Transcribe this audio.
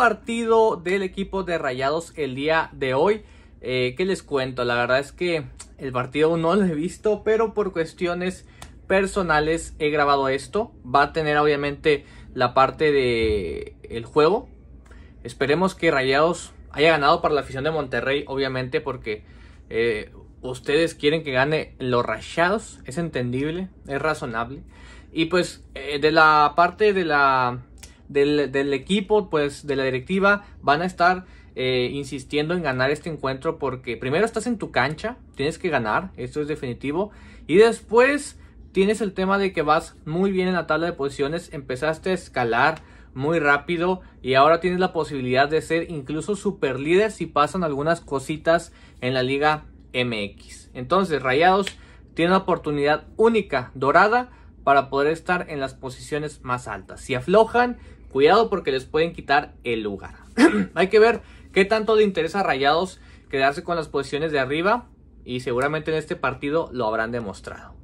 partido del equipo de Rayados el día de hoy. que eh, ¿Qué les cuento? La verdad es que el partido no lo he visto, pero por cuestiones personales he grabado esto. Va a tener obviamente la parte de el juego. Esperemos que Rayados haya ganado para la afición de Monterrey, obviamente, porque eh, ustedes quieren que gane los Rayados. Es entendible, es razonable. Y pues eh, de la parte de la del, equipo, pues de la directiva, van a estar eh, insistiendo en ganar este encuentro porque primero estás en tu cancha, tienes que ganar, esto es definitivo, y después tienes el tema de que vas muy bien en la tabla de posiciones, empezaste a escalar muy rápido y ahora tienes la posibilidad de ser incluso super líder si pasan algunas cositas en la liga MX. Entonces, Rayados tiene una oportunidad única, dorada, para poder estar en las posiciones más altas. Si aflojan, Cuidado porque les pueden quitar el lugar. Hay que ver qué tanto le interesa a Rayados quedarse con las posiciones de arriba y seguramente en este partido lo habrán demostrado.